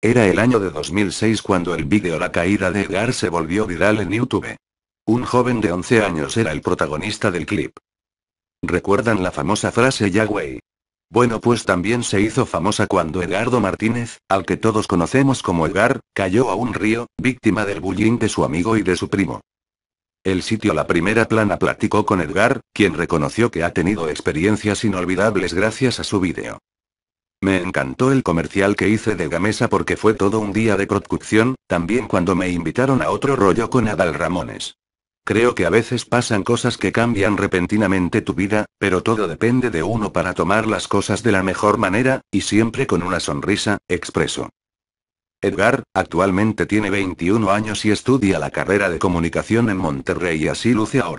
Era el año de 2006 cuando el vídeo La caída de Edgar se volvió viral en YouTube. Un joven de 11 años era el protagonista del clip. ¿Recuerdan la famosa frase Yahweh? Bueno, pues también se hizo famosa cuando Edgardo Martínez, al que todos conocemos como Edgar, cayó a un río, víctima del bullying de su amigo y de su primo. El sitio La Primera Plana platicó con Edgar, quien reconoció que ha tenido experiencias inolvidables gracias a su vídeo. Me encantó el comercial que hice de Gamesa porque fue todo un día de producción, también cuando me invitaron a otro rollo con Adal Ramones. Creo que a veces pasan cosas que cambian repentinamente tu vida, pero todo depende de uno para tomar las cosas de la mejor manera, y siempre con una sonrisa, expreso. Edgar, actualmente tiene 21 años y estudia la carrera de comunicación en Monterrey y así luce ahora.